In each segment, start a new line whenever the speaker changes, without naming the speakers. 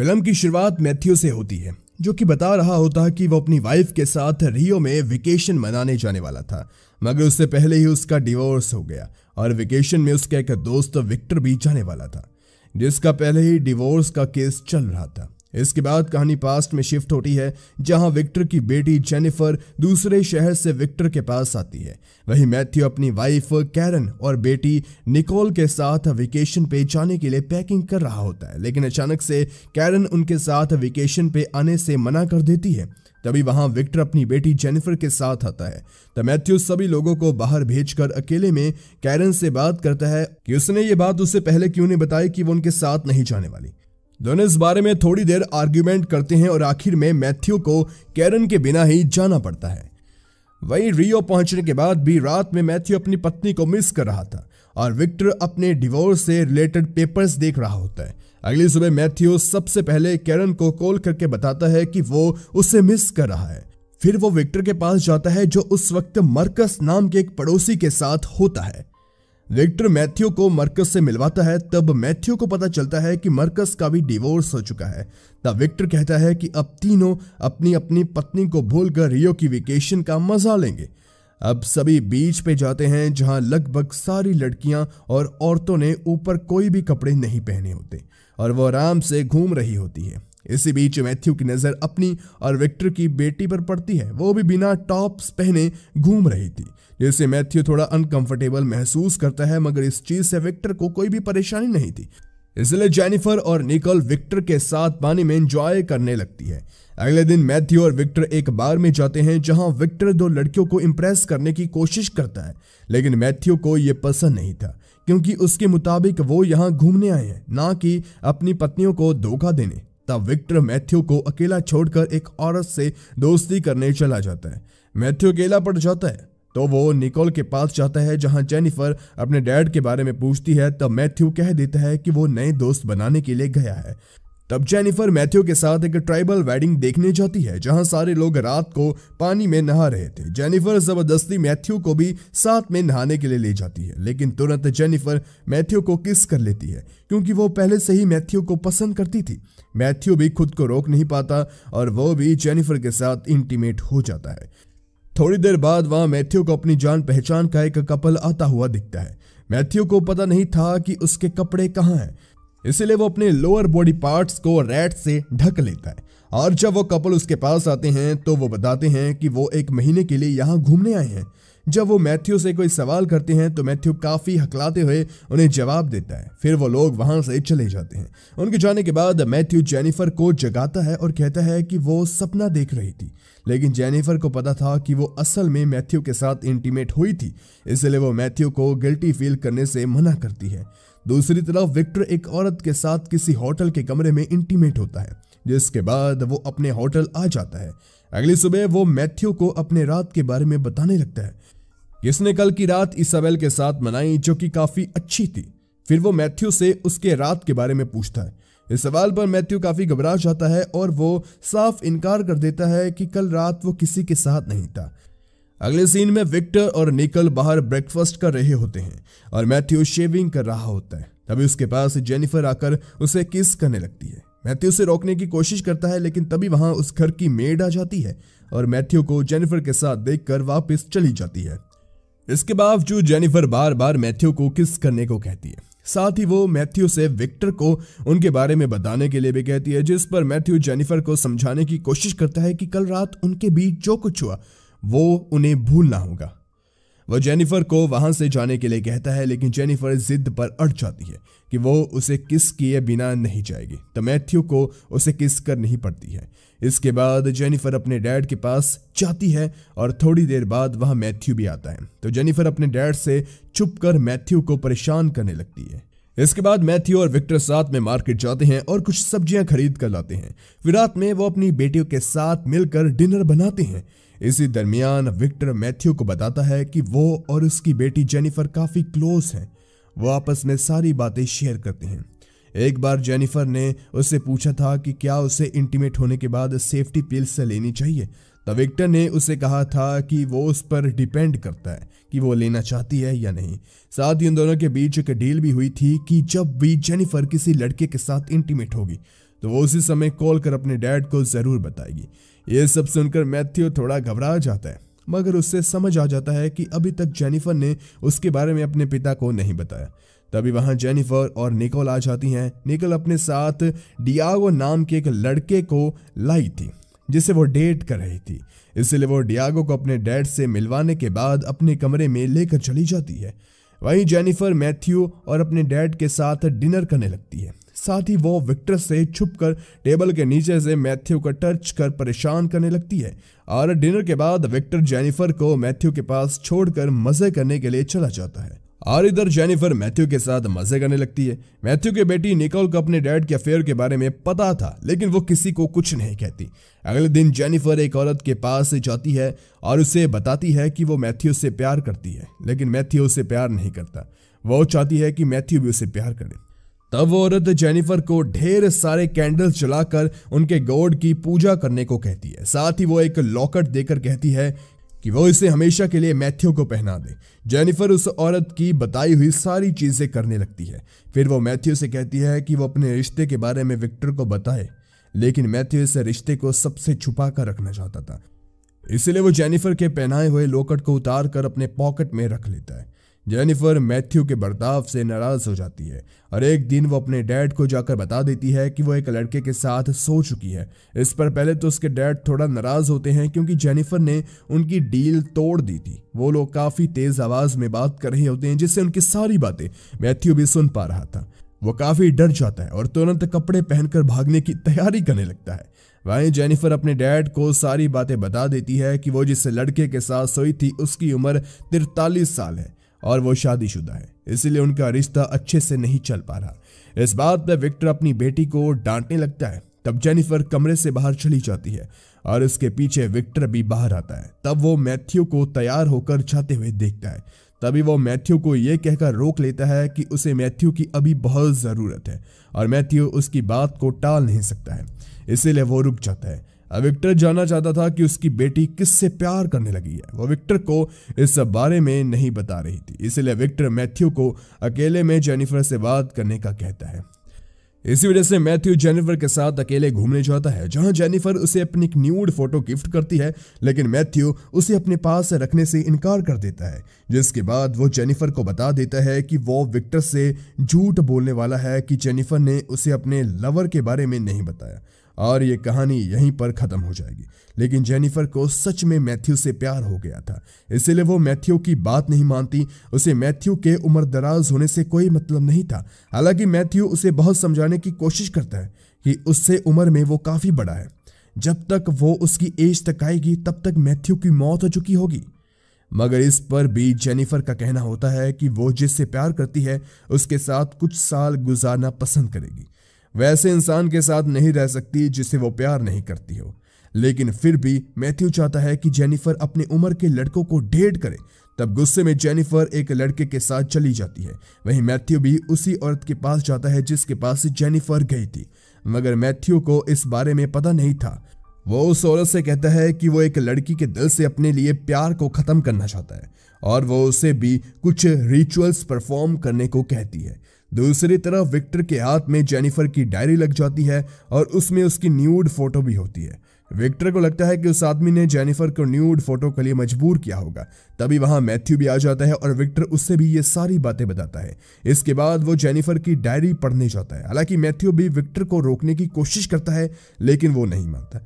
film की शुरुआत Matthew से होती है जो कि बता रहा होता है कि वो अपनी वाइफ के साथ रियो में वेकेशन मनाने जाने वाला था मगर उससे पहले ही उसका डिवोर्स हो गया और वेकेशन में उसका एक दोस्त विक्टर भी जाने वाला था जिसका पहले ही डिवोर्स का केस चल रहा था इसके बाद कहानी पास्ट में शिफ्ट होती है जहां विक्टर की बेटी जेनिफर दूसरे शहर से विक्टर के पास आती है वहीं मैथ्यू अपनी वाइफ कैरन और बेटी निकोल के साथ वेकेशन पे जाने के लिए पैकिंग कर रहा होता है लेकिन अचानक से कैरन उनके साथ वेकेशन पे आने से मना कर देती है तभी वहां विक्टर अपनी बेटी जेनिफर के साथ आता है तो मैथ्यू सभी लोगों को बाहर भेजकर अकेले में कैरन से बात करता है कि उसने ये बात उससे पहले क्यों नहीं बताई कि वो उनके साथ नहीं जाने वाली दोनों इस बारे में थोड़ी देर आर्ग्यूमेंट करते हैं और आखिर में मैथ्यू को कैरन के बिना ही जाना पड़ता है वहीं रियो पहुंचने के बाद भी रात में मैथ्यू अपनी पत्नी को मिस कर रहा था और विक्टर अपने डिवोर्स से रिलेटेड पेपर्स देख रहा होता है अगली सुबह मैथ्यू सबसे पहले कैरन को कॉल करके बताता है कि वो उसे मिस कर रहा है फिर वो विक्टर के पास जाता है जो उस वक्त मरकस नाम के एक पड़ोसी के साथ होता है विक्टर मैथ्यू को मर्कस से मिलवाता है तब मैथ्यू को पता चलता है कि मर्कस का भी डिवोर्स हो चुका है द विक्टर कहता है कि अब तीनों अपनी अपनी पत्नी को भूलकर रियो की वेकेशन का मजा लेंगे अब सभी बीच पे जाते हैं जहां लगभग सारी लड़कियां और औरतों ने ऊपर कोई भी कपड़े नहीं पहने होते और वो आराम से घूम रही होती है इसी बीच मैथ्यू की नजर अपनी और विक्टर की बेटी पर पड़ती है वो भी बिना टॉप्स पहने घूम रही थी जिससे मैथ्यू थोड़ा अनकंफर्टेबल महसूस करता है मगर इस चीज से विक्टर को कोई भी परेशानी नहीं थी इसलिए जेनिफर और निकल विक्टर के साथ पानी में एंजॉय करने लगती है अगले दिन मैथ्यू और विक्टर एक बार में जाते हैं जहां विक्टर दो लड़कियों को इम्प्रेस करने की कोशिश करता है लेकिन मैथ्यू को यह पसंद नहीं था क्योंकि उसके मुताबिक वो यहाँ घूमने आए हैं ना कि अपनी पत्नियों को धोखा देने तब विक्टर मैथ्यू को अकेला छोड़कर एक औरत से दोस्ती करने चला जाता है मैथ्यू अकेला पड़ जाता है तो वो निकोल के पास जाता है जहां जेनिफर अपने डैड के बारे में पूछती है तब मैथ्यू कह देता है कि वो नए दोस्त बनाने के लिए गया है तब जेनिफर मैथ्यू के साथ एक ट्राइबल वेडिंग देखने जाती है जहां सारे लोग रात को पानी में नहा रहे थे जेनिफर जबरदस्ती मैथ्यू को भी साथ में नहाने के लिए ले जाती है लेकिन तुरंत जेनिफर मैथ्यू को किस कर लेती है क्योंकि वो पहले से ही मैथ्यू को पसंद करती थी मैथ्यू भी खुद को रोक नहीं पाता और वो भी जेनिफर के साथ इंटीमेट हो जाता है थोड़ी देर बाद वहां मैथ्यू को अपनी जान पहचान का एक कपल आता हुआ दिखता है मैथ्यू को पता नहीं था कि उसके कपड़े कहाँ हैं इसीलिए वो अपने लोअर बॉडी पार्ट्स को रेड से ढक लेता है और जब वो कपल उसके पास आते हैं तो वो बताते हैं कि वो एक महीने के लिए यहाँ घूमने आए हैं जब वो मैथ्यू से कोई सवाल करते हैं तो मैथ्यू काफ़ी हकलाते हुए उन्हें जवाब देता है फिर वो लोग वहां से चले जाते हैं उनके जाने के बाद मैथ्यू जेनिफर को जगाता है और कहता है कि वो सपना देख रही थी लेकिन जेनिफर को पता था कि वो असल में मैथ्यू के साथ इंटीमेट हुई थी इसलिए वो मैथ्यू को गिल्टी फील करने से मना करती है दूसरी तरफ विक्टर एक औरत के साथ किसी होटल के कमरे में इंटीमेट होता है जिसके बाद वो अपने होटल आ जाता है अगली सुबह वो मैथ्यू को अपने रात के बारे में बताने लगता है किसने कल की रात इसबेल के साथ मनाई जो कि काफी अच्छी थी फिर वो मैथ्यू से उसके रात के बारे में पूछता है इस सवाल पर मैथ्यू काफी घबरा जाता है और वो साफ इनकार कर देता है कि कल रात वो किसी के साथ नहीं था अगले सीन में विक्टर और निकल बाहर ब्रेकफास्ट कर रहे होते हैं और मैथ्यू शेविंग कर रहा होता है तभी उसके पास जेनिफर आकर उसे किस करने लगती है मैथ्यू उसे रोकने की कोशिश करता है लेकिन तभी वहां उस घर की मेड आ जाती है और मैथ्यू को जेनिफर के साथ देखकर वापस चली जाती है इसके बावजूद जेनिफर बार बार मैथ्यू को किस करने को कहती है साथ ही वो मैथ्यू से विक्टर को उनके बारे में बताने के लिए भी कहती है जिस पर मैथ्यू जेनिफर को समझाने की कोशिश करता है कि कल रात उनके बीच जो कुछ हुआ वो उन्हें भूलना होगा वह जेनिफर को वहां से जाने के लिए कहता है लेकिन जेनिफर जिद पर अट जाती है कि वो उसे किस किए बिना नहीं जाएगी तो मैथ्यू को उसे किस कर नहीं पड़ती है इसके बाद जेनिफर अपने डैड के पास जाती है और थोड़ी देर बाद वहां मैथ्यू भी आता है तो जेनिफर अपने डैड से चुप कर मैथ्यू को परेशान करने लगती है इसके बाद मैथ्यू और विक्टर साथ में मार्केट जाते हैं और कुछ सब्जियां खरीद कर लाते हैं विरात में वो अपनी बेटियों के साथ मिलकर डिनर बनाते हैं इसी दरमियान विक्टर मैथ्यू को बताता है कि वो और उसकी बेटी जेनिफर काफी क्लोज हैं वो आपस में सारी बातें शेयर करते हैं एक बार जेनिफर ने उससे पूछा था कि क्या उसे इंटीमेट होने के बाद सेफ्टी पिल्स से लेनी चाहिए विक्टर ने उसे कहा था कि वो उस पर डिपेंड करता है कि वो लेना चाहती है या नहीं साथ ही उन दोनों के बीच एक डील भी हुई थी कि जब भी जेनिफर किसी लड़के के साथ इंटीमेट होगी तो वो उसी समय कॉल कर अपने डैड को ज़रूर बताएगी ये सब सुनकर मैथ्यू थोड़ा घबरा जाता है मगर उससे समझ आ जाता है कि अभी तक जेनिफर ने उसके बारे में अपने पिता को नहीं बताया तभी वहां जेनिफर और निकोल आ जाती हैं निकोल अपने साथ डियागो नाम के एक लड़के को लाई थी जिसे वो डेट कर रही थी इसलिए वो डियागो को अपने डैड से मिलवाने के बाद अपने कमरे में लेकर चली जाती है वहीं जेनिफर मैथ्यू और अपने डैड के साथ डिनर करने लगती है साथ ही वो विक्टर से छुपकर टेबल के नीचे से मैथ्यू का टच कर परेशान करने लगती है और डिनर के बाद विक्टर जेनिफर को मैथ्यू के पास छोड़कर मज़े करने के लिए चला जाता है और इधर जेनिफर मैथ्यू के साथ मजे करने लगती है मैथ्यू के बेटी निकोल को अपने डैड के अफेयर के बारे में पता था लेकिन वो किसी को कुछ नहीं कहती अगले दिन जेनिफर एक औरत के पास जाती है और उसे बताती है कि वो मैथ्यू से प्यार करती है लेकिन मैथ्यू उसे प्यार नहीं करता वो चाहती है कि मैथ्यू भी उसे प्यार करे तब वो औरत जेनिफर को ढेर सारे कैंडल्स जलाकर उनके गॉड की पूजा करने को कहती है साथ ही वो एक लॉकेट देकर कहती है कि वो इसे हमेशा के लिए मैथ्यू को पहना दे जेनिफर उस औरत की बताई हुई सारी चीज़ें करने लगती है फिर वो मैथ्यू से कहती है कि वो अपने रिश्ते के बारे में विक्टर को बताए लेकिन मैथ्यू इस रिश्ते को सबसे छुपा कर रखना चाहता था इसलिए वो जेनिफर के पहनाए हुए लोकट को उतार कर अपने पॉकेट में रख लेता है जेनिफर मैथ्यू के बर्ताव से नाराज हो जाती है और एक दिन वो अपने डैड को जाकर बता देती है कि वो एक लड़के के साथ सो चुकी है इस पर पहले तो उसके डैड थोड़ा नाराज होते हैं क्योंकि जेनिफर ने उनकी डील तोड़ दी थी वो लोग काफ़ी तेज़ आवाज़ में बात कर रहे होते हैं जिससे उनकी सारी बातें मैथ्यू भी सुन पा रहा था वो काफ़ी डर जाता है और तुरंत कपड़े पहनकर भागने की तैयारी करने लगता है वहीं जेनिफर अपने डैड को सारी बातें बता देती है कि वो जिस लड़के के साथ सोई थी उसकी उम्र तिरतालीस साल है और वो शादीशुदा है इसीलिए उनका रिश्ता अच्छे से नहीं चल पा रहा इस बात पर विक्टर अपनी बेटी को डांटने लगता है तब जेनिफर कमरे से बाहर चली जाती है और उसके पीछे विक्टर भी बाहर आता है तब वो मैथ्यू को तैयार होकर जाते हुए देखता है तभी वो मैथ्यू को ये कहकर रोक लेता है कि उसे मैथ्यू की अभी बहुत ज़रूरत है और मैथ्यू उसकी बात को टाल नहीं सकता है इसीलिए वो रुक जाता है विक्टर जानना चाहता था कि उसकी बेटी किससे प्यार करने लगी है वो विक्टर को इस बारे में नहीं बता रही थी इसलिए विक्टर मैथ्यू को अकेले में जेनिफर से बात करने का कहता है इसी वजह से मैथ्यू जेनिफर के साथ अकेले घूमने जाता है जहां जेनिफर उसे अपनी एक न्यूड फोटो गिफ्ट करती है लेकिन मैथ्यू उसे अपने पास रखने से इनकार कर देता है जिसके बाद वो जेनिफर को बता देता है कि वो विक्टर से झूठ बोलने वाला है कि जेनिफर ने उसे अपने लवर के बारे में नहीं बताया और ये कहानी यहीं पर ख़त्म हो जाएगी लेकिन जेनिफर को सच में मैथ्यू से प्यार हो गया था इसीलिए वो मैथ्यू की बात नहीं मानती उसे मैथ्यू के उम्र दराज होने से कोई मतलब नहीं था हालांकि मैथ्यू उसे बहुत समझाने की कोशिश करता है कि उससे उम्र में वो काफ़ी बड़ा है जब तक वो उसकी एज तक आएगी तब तक मैथ्यू की मौत हो चुकी होगी मगर इस पर भी जेनिफर का कहना होता है कि वो जिससे प्यार करती है उसके साथ कुछ साल गुजारना पसंद करेगी वैसे इंसान के साथ नहीं रह सकती जिसे वो प्यार नहीं करती हो लेकिन फिर भी मैथ्यू चाहता है कि जेनिफर अपनी उम्र के लड़कों को डेट करे तब गुस्से में जेनिफर एक लड़के के साथ चली जाती है वहीं मैथ्यू भी उसी औरत के पास जाता है जिसके पास जेनिफर गई थी मगर मैथ्यू को इस बारे में पता नहीं था वो उस औरत से कहता है कि वो एक लड़की के दिल से अपने लिए प्यार को ख़त्म करना चाहता है और वो उसे भी कुछ रिचुअल्स परफॉर्म करने को कहती है दूसरी तरफ विक्टर के हाथ में जेनिफर की डायरी लग जाती है और उसमें उसकी न्यूड फोटो भी होती है विक्टर को लगता है कि उस आदमी ने जेनिफर को न्यूड फोटो के लिए मजबूर किया होगा तभी वहां मैथ्यू भी आ जाता है और विक्टर उससे भी ये सारी बातें बताता है इसके बाद वो जेनिफर की डायरी पढ़ने जाता है हालांकि मैथ्यू भी विक्टर को रोकने की कोशिश करता है लेकिन वो नहीं मानता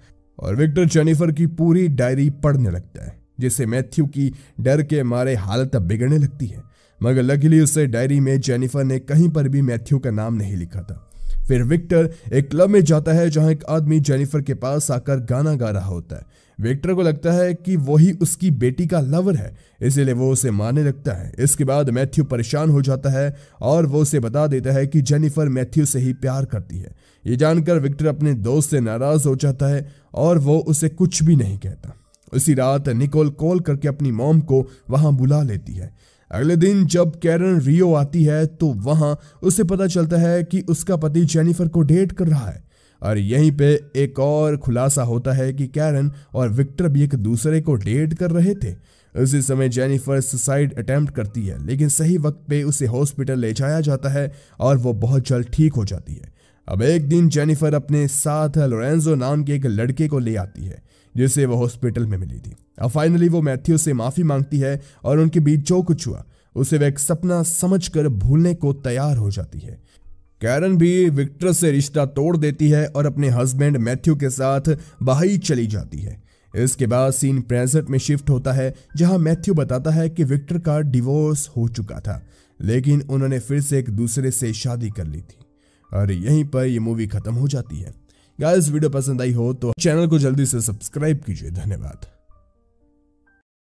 और विक्टर जेनिफर की पूरी डायरी पढ़ने लगता है जिससे मैथ्यू की डर के मारे हालत बिगड़ने लगती है मगर लकीली उसे डायरी में जेनिफर ने कहीं पर भी मैथ्यू का नाम नहीं लिखा था फिर विक्टर एक क्लब में जाता है जहां एक आदमी जेनिफर के पास आकर गाना गा रहा होता है विक्टर को लगता है कि वही उसकी बेटी का लवर है इसीलिए वो उसे मारने लगता है इसके बाद मैथ्यू परेशान हो जाता है और वो उसे बता देता है कि जेनिफर मैथ्यू से ही प्यार करती है ये जानकर विक्टर अपने दोस्त से नाराज हो जाता है और वो उसे कुछ भी नहीं कहता उसी रात निकोल कॉल करके अपनी मॉम को वहां बुला लेती है अगले दिन जब कैरन रियो आती है तो वहां उसे पता चलता है कि उसका पति जेनिफर को डेट कर रहा है और यहीं पे एक और खुलासा होता है कि कैरन और विक्टर भी एक दूसरे को डेट कर रहे थे उसी समय जेनिफर सुसाइड अटेम्प्ट करती है लेकिन सही वक्त पे उसे हॉस्पिटल ले जाया जाता है और वो बहुत जल्द ठीक हो जाती है अब एक दिन जेनिफर अपने साथ लोरेंजो नाम के एक लड़के को ले आती है जिसे वह हॉस्पिटल में मिली थी अब फाइनली वो मैथ्यू से माफी मांगती है और उनके बीच जो कुछ हुआ उसे वह एक सपना समझकर भूलने को तैयार हो जाती है कैरन भी विक्टर से रिश्ता तोड़ देती है और अपने हस्बैंड मैथ्यू के साथ बाहरी चली जाती है इसके बाद सीन प्रेजेंट में शिफ्ट होता है जहां मैथ्यू बताता है कि विक्टर का डिवोर्स हो चुका था लेकिन उन्होंने फिर से एक दूसरे से शादी कर ली थी और यहीं पर यह मूवी खत्म हो जाती है गाइस वीडियो पसंद आई हो तो चैनल को जल्दी से सब्सक्राइब कीजिए धन्यवाद